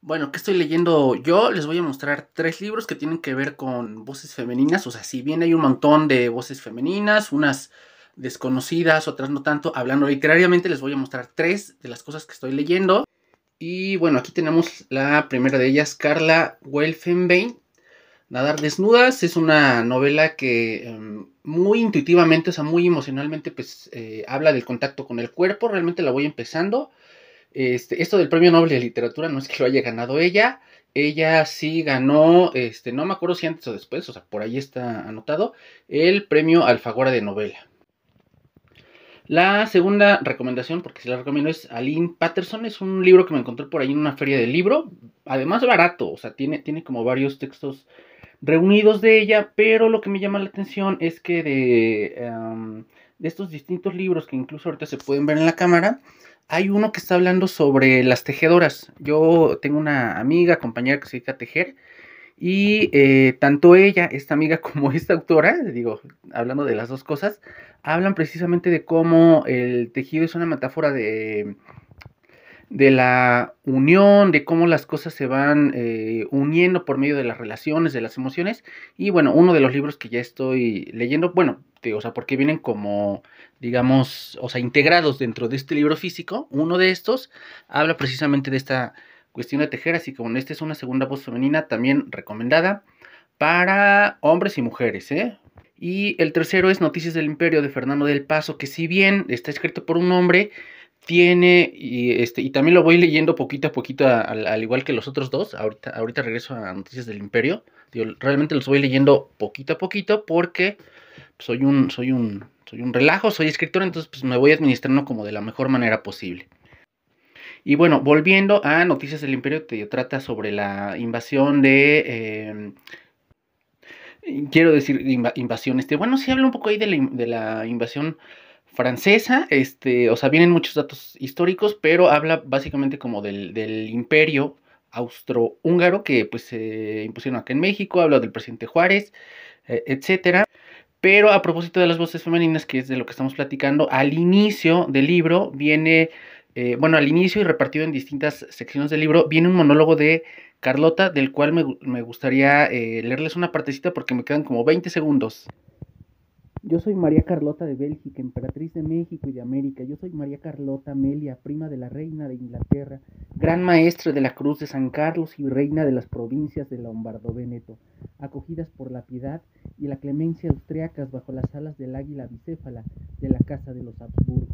Bueno, ¿qué estoy leyendo yo? Les voy a mostrar tres libros que tienen que ver con voces femeninas. O sea, si bien hay un montón de voces femeninas, unas desconocidas, otras no tanto, hablando literariamente, les voy a mostrar tres de las cosas que estoy leyendo. Y bueno, aquí tenemos la primera de ellas, Carla Welfenbein. Nadar Desnudas es una novela que em, muy intuitivamente, o sea, muy emocionalmente, pues eh, habla del contacto con el cuerpo. Realmente la voy empezando. Este, esto del Premio Nobel de Literatura no es que lo haya ganado ella, ella sí ganó, este, no me acuerdo si antes o después, o sea, por ahí está anotado, el Premio Alfaguara de Novela. La segunda recomendación, porque se la recomiendo, es Aline Patterson. Es un libro que me encontré por ahí en una feria de libro. Además, barato, o sea, tiene, tiene como varios textos reunidos de ella, pero lo que me llama la atención es que de... Em, de estos distintos libros que incluso ahorita se pueden ver en la cámara, hay uno que está hablando sobre las tejedoras. Yo tengo una amiga, compañera que se dedica a tejer, y eh, tanto ella, esta amiga, como esta autora, digo, hablando de las dos cosas, hablan precisamente de cómo el tejido es una metáfora de, de la unión, de cómo las cosas se van eh, uniendo por medio de las relaciones, de las emociones. Y bueno, uno de los libros que ya estoy leyendo, bueno, o sea, porque vienen como, digamos, o sea, integrados dentro de este libro físico. Uno de estos habla precisamente de esta cuestión de tejer, así como este esta es una segunda voz femenina también recomendada para hombres y mujeres, ¿eh? Y el tercero es Noticias del Imperio de Fernando del Paso, que si bien está escrito por un hombre, tiene, y, este, y también lo voy leyendo poquito a poquito, al igual que los otros dos, ahorita, ahorita regreso a Noticias del Imperio, realmente los voy leyendo poquito a poquito porque soy un, soy un, soy un relajo, soy escritor, entonces pues me voy administrando como de la mejor manera posible. Y bueno, volviendo a Noticias del Imperio, te trata sobre la invasión de... Em, quiero decir, invasión, este, bueno, sí habla un poco ahí de la, invasión francesa, este, o sea, vienen muchos datos históricos, pero habla básicamente como del, del imperio austrohúngaro que pues se impusieron acá en México, habla del presidente Juárez, eh, etcétera. Pero a propósito de las voces femeninas, que es de lo que estamos platicando, al inicio del libro viene, eh, bueno, al inicio y repartido en distintas secciones del libro, viene un monólogo de Carlota, del cual me, me gustaría eh, leerles una partecita porque me quedan como 20 segundos. Yo soy María Carlota de Bélgica, emperatriz de México y de América. Yo soy María Carlota Amelia, prima de la reina de Inglaterra, gran maestra de la Cruz de San Carlos y reina de las provincias de Lombardo-Veneto, acogidas por la piedad y la clemencia austriacas bajo las alas del águila bicéfala de la Casa de los Habsburgo.